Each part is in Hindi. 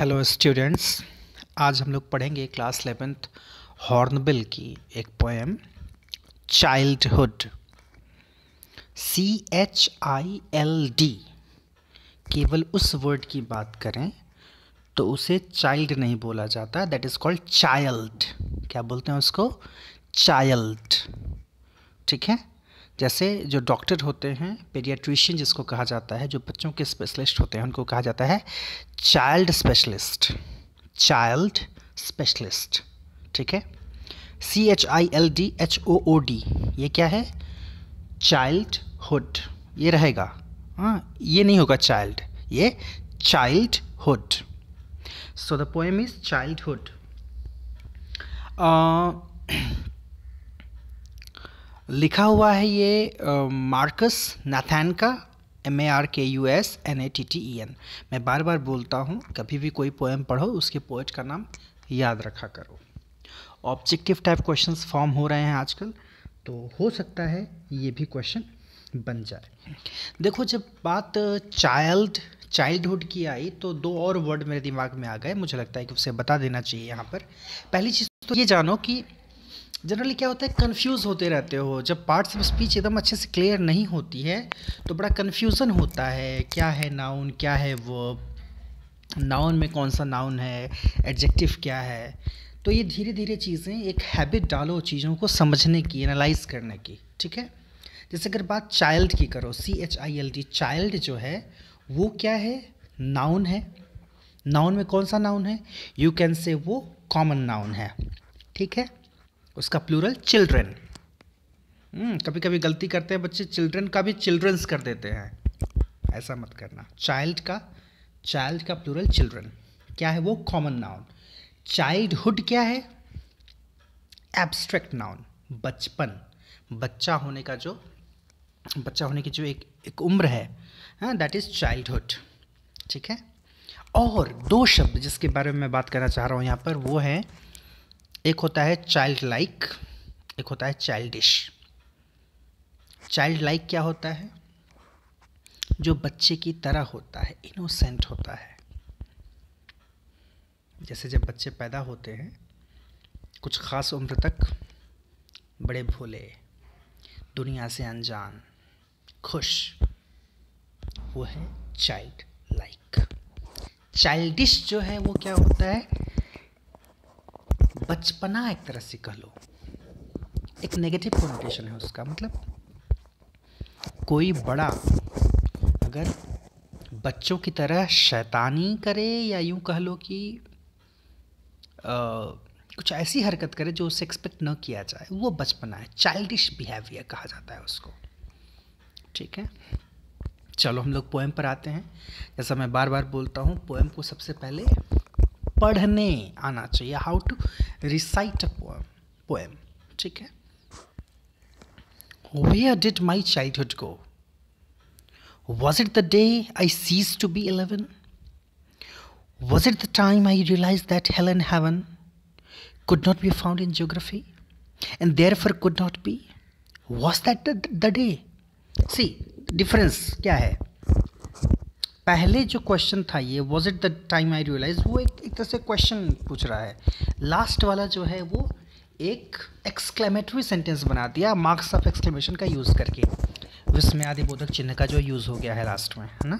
हेलो स्टूडेंट्स आज हम लोग पढ़ेंगे क्लास एलेवेंथ हॉर्नबिल की एक poem childhood C H I L D केवल उस वर्ड की बात करें तो उसे चाइल्ड नहीं बोला जाता दैट इज़ कॉल्ड चाइल्ड क्या बोलते हैं उसको चाइल्ड ठीक है जैसे जो डॉक्टर होते हैं पेडियाट्रिशियन जिसको कहा जाता है जो बच्चों के स्पेशलिस्ट होते हैं उनको कहा जाता है चाइल्ड स्पेशलिस्ट चाइल्ड स्पेशलिस्ट ठीक है C H I L D H O O D ये क्या है चाइल्ड हुड ये रहेगा हाँ ये नहीं होगा चाइल्ड ये childhood so the poem is childhood लिखा हुआ है ये मार्कस नाथैन का M A R K U S N A T T E N मैं बार बार बोलता हूँ कभी भी कोई पोएम पढ़ो उसके पोएट का नाम याद रखा करो ऑब्जेक्टिव टाइप क्वेश्चन फॉर्म हो रहे हैं आजकल तो हो सकता है ये भी क्वेश्चन बन जाए देखो जब बात चाइल्ड चाइल्डहुड की आई तो दो और वर्ड मेरे दिमाग में आ गए मुझे लगता है कि उसे बता देना चाहिए यहाँ पर पहली चीज़ तो ये जानो कि जनरली क्या होता है कन्फ्यूज़ होते रहते हो जब पार्ट्स ऑफ स्पीच एकदम अच्छे से क्लियर नहीं होती है तो बड़ा कन्फ्यूज़न होता है क्या है नाउन क्या है वो नाउन में कौन सा नाउन है एडजेक्टिव क्या है तो ये धीरे धीरे चीज़ें एक हैबिट डालो चीज़ों को समझने की एनालाइज करने की ठीक है जैसे अगर बात चाइल्ड की करो C H I L D child जो है वो क्या है नाउन है नाउन में कौन सा नाउन है यू कैन से वो कॉमन नाउन है ठीक है उसका प्लूरल चिल्ड्रेन कभी कभी गलती करते हैं बच्चे चिल्ड्रेन का भी चिल्ड्रंस कर देते हैं ऐसा मत करना चाइल्ड का चाइल्ड का प्लूरल चिल्ड्रन क्या है वो कॉमन नाउन चाइल्डहुड क्या है एब्स्ट्रैक्ट नाउन बचपन बच्चा होने का जो बच्चा होने की जो एक एक उम्र है दैट इज़ चाइल्डहुड ठीक है और दो शब्द जिसके बारे में मैं बात करना चाह रहा हूँ यहाँ पर वो है एक होता है चाइल्ड लाइक एक होता है चाइल्डिश चाइल्ड लाइक क्या होता है जो बच्चे की तरह होता है इनोसेंट होता है जैसे जब बच्चे पैदा होते हैं कुछ ख़ास उम्र तक बड़े भोले दुनिया से अनजान खुश वो है चाइल्ड लाइक चाइल्डिश जो है वो क्या होता है बचपना एक तरह से कह लो एक नेगेटिव कॉन्टेशन है उसका मतलब कोई बड़ा अगर बच्चों की तरह शैतानी करे या यूँ कह लो कि आ, कुछ ऐसी हरकत करे जो उसे एक्सपेक्ट न किया जाए वो बचपना है चाइल्डिश बिहेवियर कहा जाता है उसको ठीक है चलो हम लोग पोएम पर आते हैं जैसा मैं बार बार बोलता हूँ पोएम को सबसे पहले पढ़ने आना चाहिए how to recite a poem poem ठीक है where did my childhood go was it the day I ceased to be eleven was it the time I realised that hell and heaven could not be found in geography and therefore could not be was that the day see difference क्या है पहले जो क्वेश्चन था ये was it the time I realised वो एक एक तरह से क्वेश्चन पूछ रहा है लास्ट वाला जो है वो एक एक्सक्लेमेटरी सेंटेंस बना दिया मार्क्स ऑफ एक्सक्लेमेशन का यूज़ करके विस्मय आदि बोधक चिन्ह का जो यूज़ हो गया है लास्ट में है ना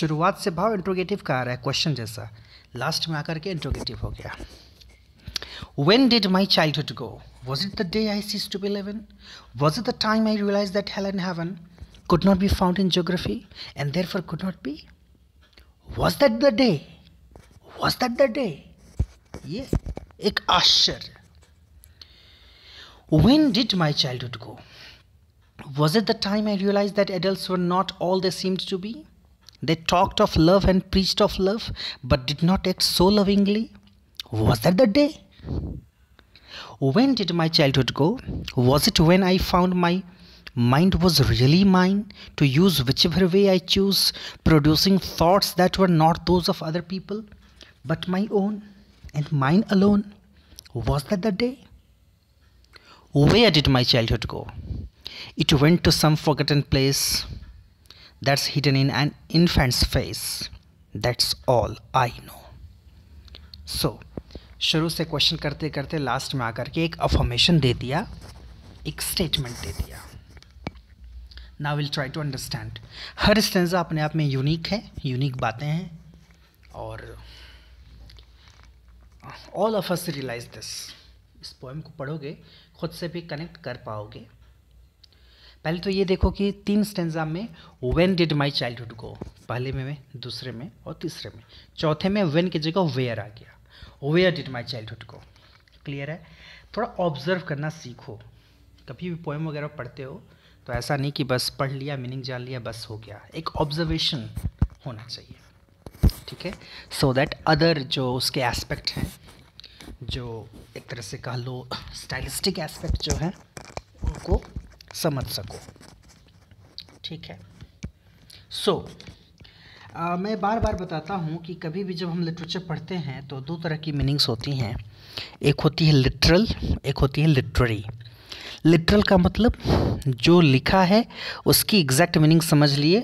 शुरुआत से भाव इंट्रोगेटिव का आ रहा है क्वेश्चन जैसा लास्ट में आकर के इंट्रोगेटिव हो गया When did my childhood go? Was it the day I ceased to be eleven? Was it the time I realized that hell and heaven? could not be found in geography and therefore could not be? Was that the day? Was that the day? Yes, एक आश्चर्य When did my childhood go? Was it the time I realized that adults were not all they seemed to be? They talked of love and preached of love, but did not act so lovingly. Was that the day? When did my childhood go? Was it when I found my Mind was really mine to use whichever way I choose, producing thoughts that were not those of other people, but my own and mine alone. Was that the day? Where did my childhood go? It went to some forgotten place that's hidden in an infant's face. That's all I know. So, शुरू से क्वेश्चन करते करते लास्ट में आकर के एक अफॉर्मेशन दे दिया एक स्टेटमेंट दे दिया ना विल ट्राई टू अंडरस्टैंड हर स्टेंजा अपने आप में यूनिक है यूनिक बातें हैं और all of us realise this इस पोएम को पढ़ोगे खुद से भी कनेक्ट कर पाओगे पहले तो ये देखो कि तीन स्टेंजा में when did my childhood go पहले में, में दूसरे में और तीसरे में चौथे में वेन की जगह वेयर आ गया where did my childhood go clear है थोड़ा ऑब्जर्व करना सीखो कभी भी पोएम वगैरह पढ़ते हो तो ऐसा नहीं कि बस पढ़ लिया मीनिंग जान लिया बस हो गया एक ऑब्जर्वेशन होना चाहिए ठीक है सो दैट अदर जो उसके एस्पेक्ट हैं जो एक तरह से कह लो स्टाइलिस्टिक एस्पेक्ट जो है उनको समझ सको ठीक है सो so, मैं बार बार बताता हूँ कि कभी भी जब हम लिटरेचर पढ़ते हैं तो दो तरह की मीनिंग्स होती हैं एक होती है लिटरल एक होती है लिटरेरी लिटरल का मतलब जो लिखा है उसकी एग्जैक्ट मीनिंग समझ लिए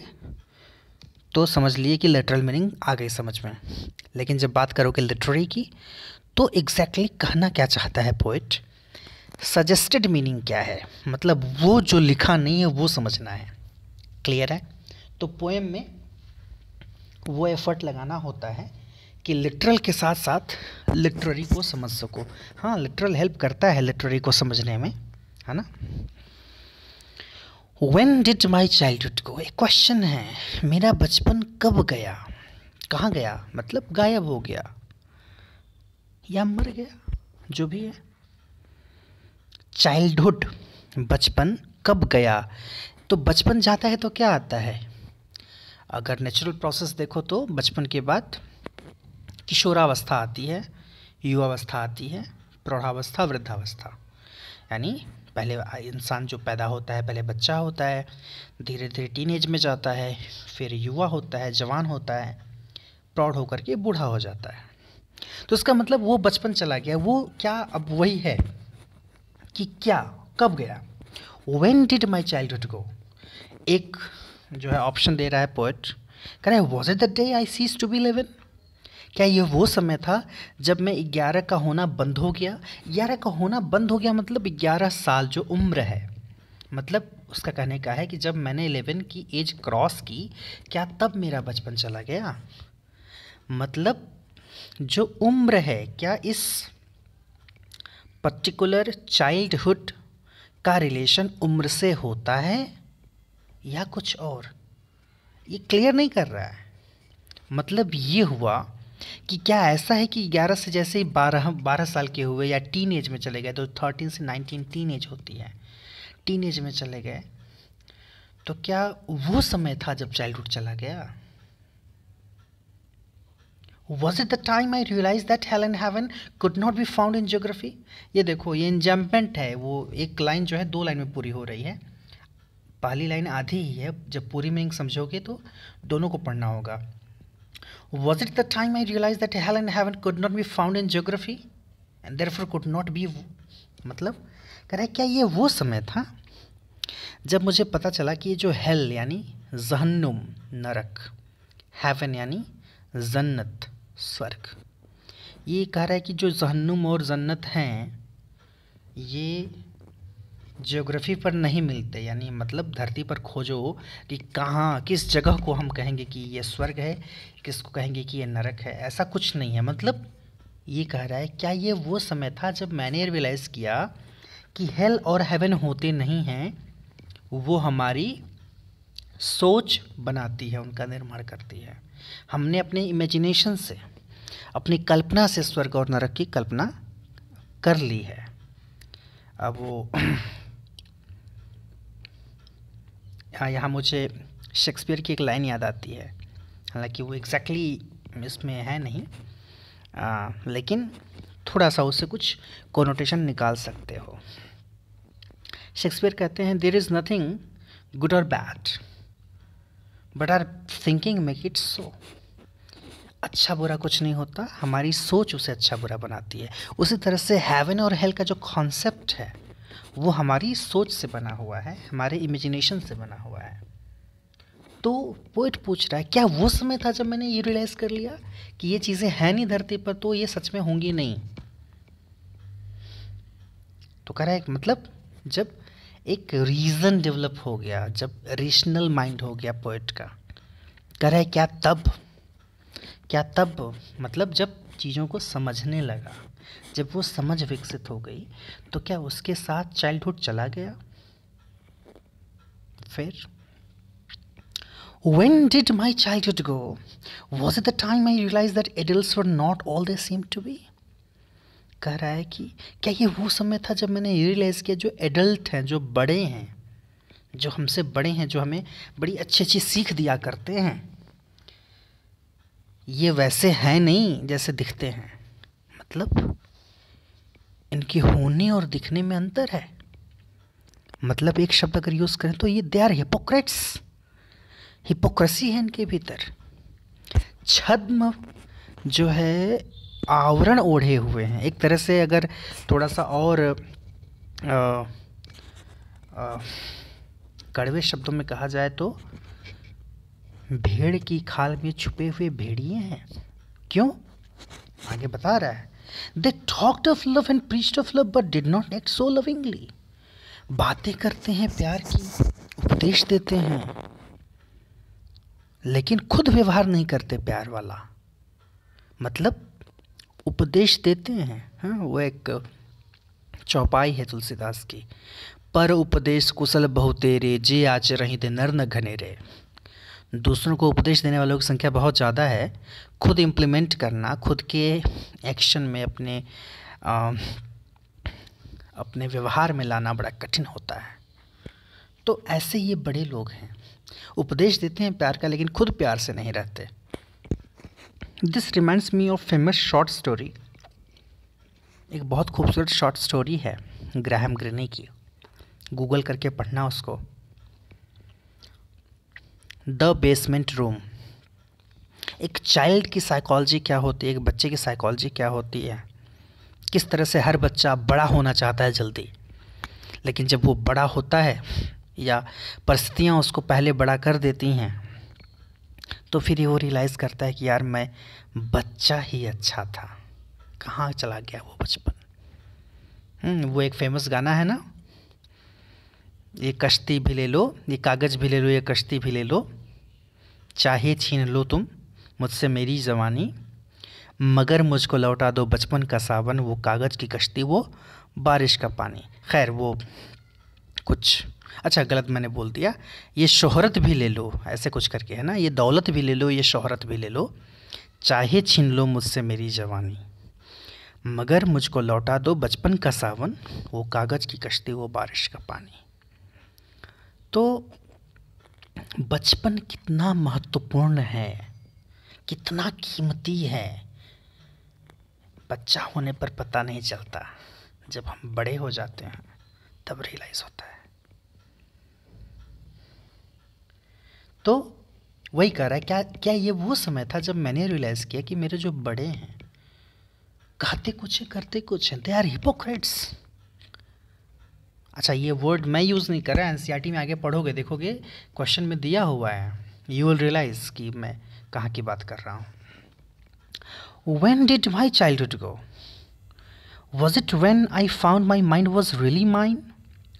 तो समझ लिए कि लिटरल मीनिंग आ गई समझ में लेकिन जब बात करोगे लिटरेरी की तो एग्जैक्टली exactly कहना क्या चाहता है पोइट सजेस्टेड मीनिंग क्या है मतलब वो जो लिखा नहीं है वो समझना है क्लियर है तो पोएम में वो एफर्ट लगाना होता है कि लिटरल के साथ साथ लिटरेरी को समझ सको हाँ लिटरल हेल्प करता है लिटरेरी को समझने में है ना when did my childhood go एक क्वेश्चन है मेरा बचपन कब गया कहाँ गया मतलब गायब हो गया या मर गया जो भी है चाइल्डहुड बचपन कब गया तो बचपन जाता है तो क्या आता है अगर नेचुरल प्रोसेस देखो तो बचपन के बाद किशोरावस्था आती है युवावस्था आती है प्रौढ़ावस्था वृद्धावस्था यानी पहले इंसान जो पैदा होता है पहले बच्चा होता है धीरे धीरे टीनेज में जाता है फिर युवा होता है जवान होता है प्रौढ़ होकर के बूढ़ा हो जाता है तो इसका मतलब वो बचपन चला गया वो क्या अब वही है कि क्या कब गया when did my child go एक जो है ऑप्शन दे रहा है पोइट कह रहा was it the day I ceased to be eleven क्या ये वो समय था जब मैं ग्यारह का होना बंद हो गया ग्यारह का होना बंद हो गया मतलब ग्यारह साल जो उम्र है मतलब उसका कहने का है कि जब मैंने इलेवन की एज क्रॉस की क्या तब मेरा बचपन चला गया मतलब जो उम्र है क्या इस पर्टिकुलर चाइल्डहुड का रिलेशन उम्र से होता है या कुछ और ये क्लियर नहीं कर रहा है मतलब ये हुआ कि क्या ऐसा है कि 11 से जैसे ही 12 बारह साल के हुए या टीन एज में चले गए तो 13 से 19 टीन एज होती है टीन एज में चले गए तो क्या वो समय था जब चाइल्डहुड चला गया was it the time I realised that hell and heaven could not be found in geography ये देखो ये इंजम्पमेंट है वो एक लाइन जो है दो लाइन में पूरी हो रही है पहली लाइन आधी ही है जब पूरी में समझोगे तो दोनों को पढ़ना होगा Was it the time I realized that hell and heaven could not be found in geography and therefore could not be मतलब कह रहा है क्या ये वो समय था जब मुझे पता चला कि ये जो हेल यानी जहन्नुम नरक हेवन यानी जन्नत स्वर्ग ये कह रहा है कि जो जहन्नुम और जन्नत हैं ये जियोग्राफी पर नहीं मिलते यानी मतलब धरती पर खोजो कि कहाँ किस जगह को हम कहेंगे कि ये स्वर्ग है किसको कहेंगे कि ये नरक है ऐसा कुछ नहीं है मतलब ये कह रहा है क्या ये वो समय था जब मैंने रियलाइज़ किया कि हेल और हेवन होते नहीं हैं वो हमारी सोच बनाती है उनका निर्माण करती है हमने अपने इमेजिनेशन से अपनी कल्पना से स्वर्ग और नरक की कल्पना कर ली है अब वो हाँ यहाँ मुझे शेक्सपियर की एक लाइन याद आती है हालांकि वो एग्जैक्टली exactly इसमें है नहीं आ, लेकिन थोड़ा सा उससे कुछ कोनोटेशन निकाल सकते हो शेक्सपियर कहते हैं देर इज़ नथिंग गुड और bad but our thinking make it so अच्छा बुरा कुछ नहीं होता हमारी सोच उसे अच्छा बुरा बनाती है उसी तरह से हैवन और हेल का जो कॉन्सेप्ट है वो हमारी सोच से बना हुआ है हमारे इमेजिनेशन से बना हुआ है तो पोइट पूछ रहा है क्या वो समय था जब मैंने ये रियलाइज़ कर लिया कि ये चीज़ें हैं नहीं धरती पर तो ये सच में होंगी नहीं तो कह रहा है मतलब जब एक रीज़न डेवलप हो गया जब रेशनल माइंड हो गया पोइट का कह रहा है क्या तब क्या तब मतलब जब चीज़ों को समझने लगा जब वो समझ विकसित हो गई तो क्या उसके साथ चाइल्डहुड चला गया फिर When did my childhood go? Was it the time I realized that adults were not all they seem to be? कह रहा है कि क्या ये वो समय था जब मैंने रियलाइज़ किया जो एडल्ट हैं जो बड़े हैं जो हमसे बड़े हैं जो हमें बड़ी अच्छी अच्छी सीख दिया करते हैं ये वैसे हैं नहीं जैसे दिखते हैं मतलब इनके होने और दिखने में अंतर है मतलब एक शब्द अगर यूज़ करें तो ये दे आर हिपोक्रेट्स हिपोक्रेसी है इनके भीतर छद्म जो है आवरण ओढ़े हुए हैं एक तरह से अगर थोड़ा सा और कड़वे शब्दों में कहा जाए तो भेड़ की खाल में छुपे हुए भेड़िए हैं क्यों आगे बता रहा है they talked of love and preached of love but did not act so lovingly बातें करते हैं प्यार की उपदेश देते हैं लेकिन खुद व्यवहार नहीं करते प्यार वाला मतलब उपदेश देते हैं हा? वो एक चौपाई है तुलसीदास की पर उपदेश कुशल बहुतेरे जे आचरही ते नर न घनेरे दूसरों को उपदेश देने वालों की संख्या बहुत ज़्यादा है खुद इम्प्लीमेंट करना खुद के एक्शन में अपने आ, अपने व्यवहार में लाना बड़ा कठिन होता है तो ऐसे ये बड़े लोग हैं उपदेश देते हैं प्यार का लेकिन खुद प्यार से नहीं रहते this reminds me of famous short story एक बहुत खूबसूरत शॉर्ट स्टोरी है ग्राहम ग्रिनी की गूगल करके पढ़ना उसको द बेसमेंट रूम एक चाइल्ड की साइकोलॉजी क्या होती है एक बच्चे की साइकोलॉजी क्या होती है किस तरह से हर बच्चा बड़ा होना चाहता है जल्दी लेकिन जब वो बड़ा होता है या परिस्थितियाँ उसको पहले बड़ा कर देती हैं तो फिर वो रियलाइज़ करता है कि यार मैं बच्चा ही अच्छा था कहाँ चला गया वो बचपन हम्म, वो एक फेमस गाना है ना ये कश्ती भी ले लो ये कागज़ भी ले लो ये कश्ती भी ले लो चाहे छीन लो तुम मुझसे मेरी जवानी मगर मुझको लौटा दो बचपन का सावन वो कागज़ की कश्ती वो बारिश का पानी खैर वो कुछ अच्छा गलत मैंने बोल दिया ये शोहरत भी ले लो ऐसे कुछ करके है ना ये दौलत भी ले लो ये शोहरत भी ले लो चाहे छीन लो मुझसे मेरी जवानी मगर मुझको लौटा दो बचपन का सावन वो कागज़ की कश्ती वो बारिश का पानी तो बचपन कितना महत्वपूर्ण है कितना कीमती है बच्चा होने पर पता नहीं चलता जब हम बड़े हो जाते हैं तब रियलाइज़ होता है तो वही कह रहा है क्या क्या ये वो समय था जब मैंने रियलाइज़ किया कि मेरे जो बड़े हैं कहते कुछ है करते कुछ हैं दे आर हिपोक्रेट्स अच्छा ये वर्ड मैं यूज़ नहीं कर रहा एन e में आगे पढ़ोगे देखोगे क्वेश्चन में दिया हुआ है यू विल रियलाइज़ कि मैं कहाँ की बात कर रहा हूँ when did my childhood go was it when I found my mind was really mind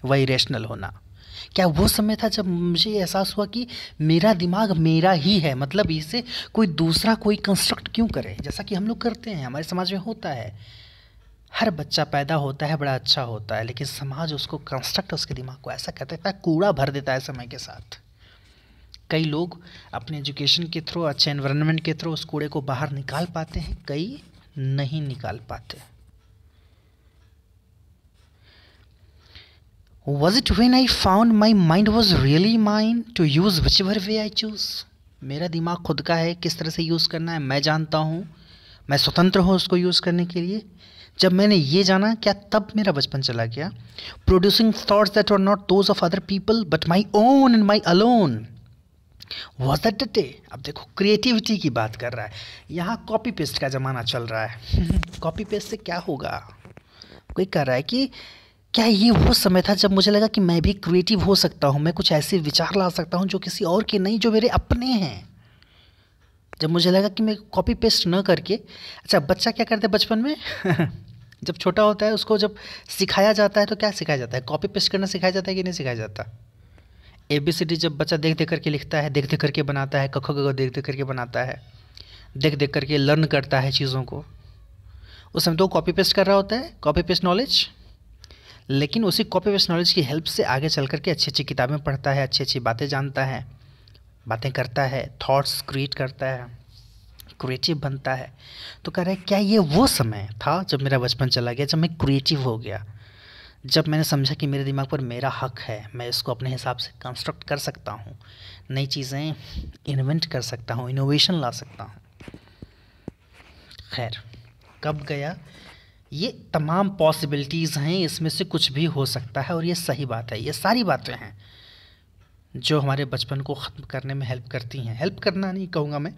वही रेशनल होना क्या वो समय था जब मुझे एहसास हुआ कि मेरा दिमाग मेरा ही है मतलब इसे कोई दूसरा कोई कंस्ट्रक्ट क्यों करे जैसा कि हम लोग करते हैं हमारे समाज में होता है हर बच्चा पैदा होता है बड़ा अच्छा होता है लेकिन समाज उसको कंस्ट्रक्ट उसके दिमाग को ऐसा कर देता है कूड़ा भर देता है समय के साथ कई लोग अपने एजुकेशन के थ्रू अच्छे एनवायरनमेंट के थ्रू उस कूड़े को बाहर निकाल पाते हैं कई नहीं निकाल पाते was it when I found my mind was really mind to use whichever way I chose मेरा दिमाग खुद का है किस तरह से यूज़ करना है मैं जानता हूँ मैं स्वतंत्र हूँ उसको यूज़ करने के लिए जब मैंने ये जाना क्या तब मेरा बचपन चला गया producing thoughts that are not those of other people but my own and my alone was that day अब देखो क्रिएटिविटी की बात कर रहा है यहाँ कॉपी पेस्ट का ज़माना चल रहा है कॉपी पेस्ट से क्या होगा कोई कह रहा है कि क्या ये वो समय था जब मुझे लगा कि मैं भी क्रिएटिव हो सकता हूँ मैं कुछ ऐसे विचार ला सकता हूँ जो किसी और के नहीं जो मेरे अपने हैं जब मुझे लगा कि मैं कॉपी पेस्ट ना करके अच्छा बच्चा क्या करते बचपन में जब छोटा होता है उसको जब सिखाया जाता है तो क्या सिखाया जाता है कॉपी पेस्ट करना सिखाया जाता है कि नहीं सिखाया जाता ए बी सी डी जब बच्चा देख देख करके लिखता है देख देख करके बनाता है कखो कखो देख देख करके बनाता है देख देख करके लर्न करता है चीज़ों को उस समय तो कॉपी पेस्ट कर रहा होता है कॉपी पेस्ट नॉलेज लेकिन उसी कॉपी पेस्ट नॉलेज की हेल्प से आगे चल करके अच्छी अच्छी किताबें पढ़ता है अच्छी अच्छी बातें जानता है बातें करता है थाट्स क्रिएट करता है क्रिएटिव बनता है तो कह रहे क्या ये वो समय था जब मेरा बचपन चला गया जब मैं क्रिएटिव हो गया जब मैंने समझा कि मेरे दिमाग पर मेरा हक है मैं इसको अपने हिसाब से कंस्ट्रक्ट कर सकता हूँ नई चीज़ें इन्वेंट कर सकता हूँ इनोवेशन ला सकता हूँ खैर कब गया ये तमाम पॉसिबिलिटीज़ हैं इसमें से कुछ भी हो सकता है और ये सही बात है ये सारी बातें हैं जो हमारे बचपन को ख़त्म करने में हेल्प करती हैं हेल्प करना नहीं कहूँगा मैं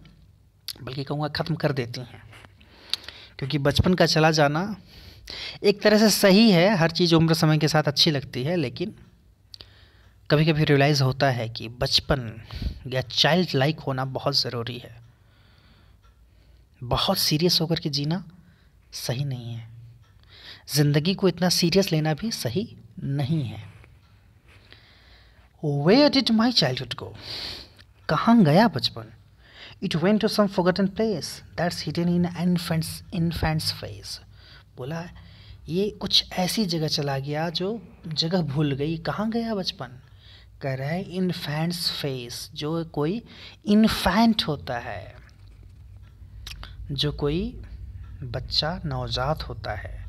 बल्कि कहूँगा ख़त्म कर देती हैं क्योंकि बचपन का चला जाना एक तरह से सही है हर चीज़ उम्र समय के साथ अच्छी लगती है लेकिन कभी कभी रियलाइज़ होता है कि बचपन या चाइल्ड लाइक होना बहुत ज़रूरी है बहुत सीरियस होकर के जीना सही नहीं है ज़िंदगी को इतना सीरियस लेना भी सही नहीं है where did my childhood को कहाँ गया बचपन it went to some forgotten place that's hidden in infant's infant's face बोला ये कुछ ऐसी जगह चला गया जो जगह भूल गई कहाँ गया बचपन कह रहे हैं इन्फेंट्स फेस जो कोई इन्फेंट होता है जो कोई बच्चा नवजात होता है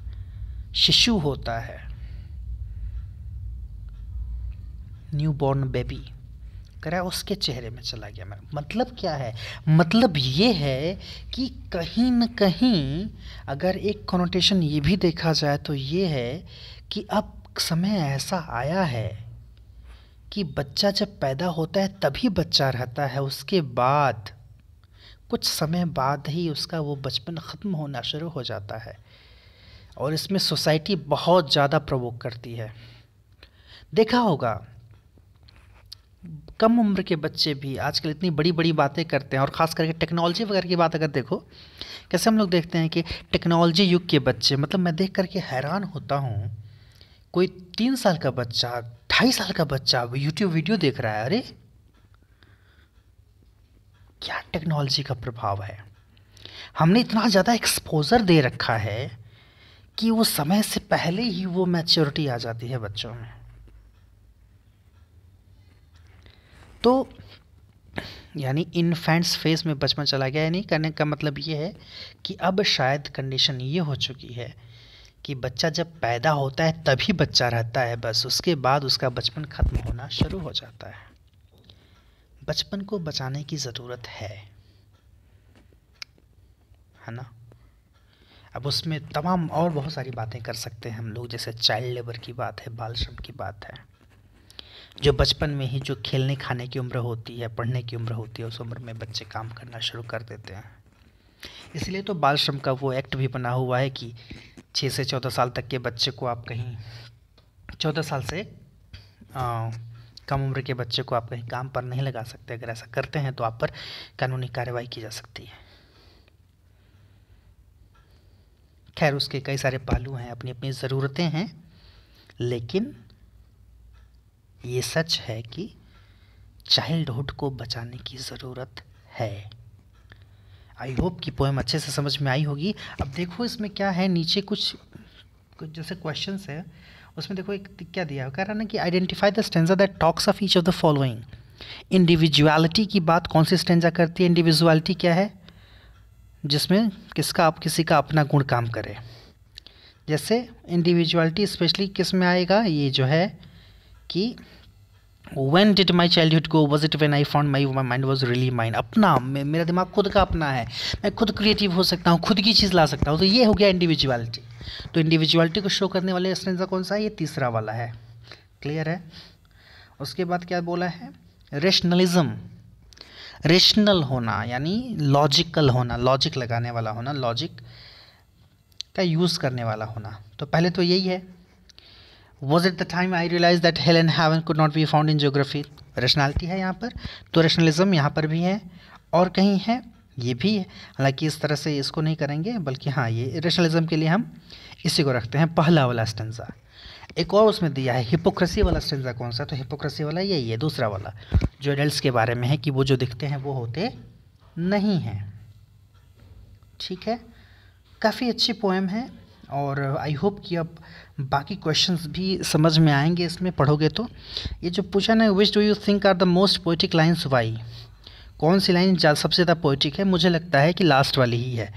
शिशु होता है न्यू बॉर्न बेबी करा उसके चेहरे में चला गया मैं मतलब क्या है मतलब ये है कि कहीं न कहीं अगर एक कॉनोटेशन ये भी देखा जाए तो ये है कि अब समय ऐसा आया है कि बच्चा जब पैदा होता है तभी बच्चा रहता है उसके बाद कुछ समय बाद ही उसका वो बचपन ख़त्म होना शुरू हो जाता है और इसमें सोसाइटी बहुत ज़्यादा प्रवोक करती है देखा होगा कम उम्र के बच्चे भी आजकल इतनी बड़ी बड़ी बातें करते हैं और ख़ास करके टेक्नोलॉजी वगैरह की बात अगर देखो कैसे हम लोग देखते हैं कि टेक्नोलॉजी युग के बच्चे मतलब मैं देख करके हैरान होता हूँ कोई तीन साल का बच्चा ढाई साल का बच्चा यूट्यूब वीडियो देख रहा है अरे क्या टेक्नोलॉजी का प्रभाव है हमने इतना ज़्यादा एक्सपोजर दे रखा है कि वो समय से पहले ही वो मैच्योरिटी आ जाती है बच्चों में तो यानी इन्फेंट्स फेज में बचपन चला गया यानी करने का मतलब ये है कि अब शायद कंडीशन ये हो चुकी है कि बच्चा जब पैदा होता है तभी बच्चा रहता है बस उसके बाद उसका बचपन ख़त्म होना शुरू हो जाता है बचपन को बचाने की ज़रूरत है है ना अब उसमें तमाम और बहुत सारी बातें कर सकते हैं हम लोग जैसे चाइल्ड लेबर की बात है बाल श्रम की बात है जो बचपन में ही जो खेलने खाने की उम्र होती है पढ़ने की उम्र होती है उस उम्र में बच्चे काम करना शुरू कर देते हैं इसलिए तो बाल श्रम का वो एक्ट भी बना हुआ है कि छः से चौदह साल तक के बच्चे को आप कहीं चौदह साल से आ, कम उम्र के बच्चे को आप कहीं काम पर नहीं लगा सकते अगर ऐसा करते हैं तो आप पर कानूनी कार्रवाई की जा सकती है खैर उसके कई सारे पहलू हैं अपनी अपनी ज़रूरतें हैं लेकिन ये सच है कि चाइल्डहुड को बचाने की ज़रूरत है आई होप कि पोएम अच्छे से समझ में आई होगी अब देखो इसमें क्या है नीचे कुछ कुछ जैसे क्वेश्चन है उसमें देखो एक क्या दिया है कह रहा ना कि identify the stanza that talks of each of the following individuality की बात कौन सी स्टेंजा करती है इंडिविजुअलिटी क्या है जिसमें किसका आप किसी का अपना गुण काम करे जैसे इंडिविजुअलिटी स्पेशली किस में आएगा ये जो है कि when did my childhood go was it when I found my my mind was really mind अपना मे, मेरा दिमाग खुद का अपना है मैं खुद क्रिएटिव हो सकता हूँ खुद की चीज़ ला सकता हूँ तो ये हो गया इंडिविजुअलिटी तो इंडिविजुअलिटी को शो करने वाले स्टेंजा कौन सा है ये तीसरा वाला है क्लियर है उसके बाद क्या बोला है रेशनलिज्म रेशनल होना यानी लॉजिकल होना लॉजिक लगाने वाला होना लॉजिक का यूज़ करने वाला होना तो पहले तो यही है was it the time I realised that hell and heaven could not be found in geography rationality है यहाँ पर तो रेशनलिज्म यहाँ पर भी है और कहीं है ये भी है हालांकि इस तरह से इसको नहीं करेंगे बल्कि हाँ ये रेशनलिज्म के लिए हम इसी को रखते हैं पहला वाला स्टेंजा एक और उसमें दिया है हिपोक्रेसी वाला स्टेंजा कौन सा तो हिपोक्रेसी वाला यही है दूसरा वाला जो एडल्ट के बारे में है कि वो जो दिखते हैं वो होते नहीं हैं ठीक है काफ़ी अच्छी पोएम है और आई होप कि अब बाकी क्वेश्चंस भी समझ में आएंगे इसमें पढ़ोगे तो ये जो पूछा ना which do you think are the most poetic lines why कौन सी लाइन सबसे ज़्यादा पोइटिक है मुझे लगता है कि लास्ट वाली ही है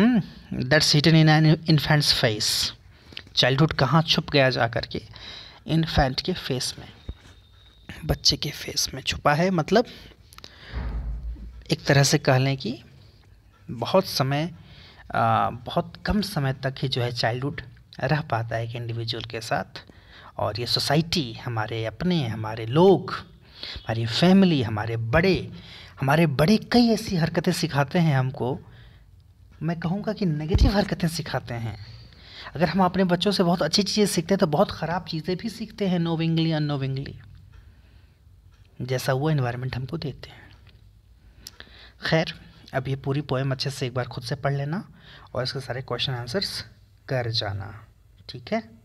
that's hidden in an infant's face childhood कहाँ छुप गया जा कर के इन्फेंट के फेस में बच्चे के फेस में छुपा है मतलब एक तरह से कह लें कि बहुत समय बहुत कम समय तक ही जो है चाइल्डहुड रह पाता है एक इंडिविजुअल के साथ और ये सोसाइटी हमारे अपने हमारे लोग हमारी फैमिली हमारे बड़े हमारे बड़े कई ऐसी हरकतें सिखाते हैं हमको मैं कहूँगा कि नेगेटिव हरकतें सिखाते हैं अगर हम अपने बच्चों से बहुत अच्छी चीज़ें सीखते हैं तो बहुत ख़राब चीज़ें भी सीखते हैं नोविंगली अनोविंगली जैसा वो इन्वायरमेंट हमको देते हैं खैर अब ये पूरी पोएम अच्छे से एक बार खुद से पढ़ लेना और इसके सारे क्वेश्चन आंसर्स कर जाना ठीक है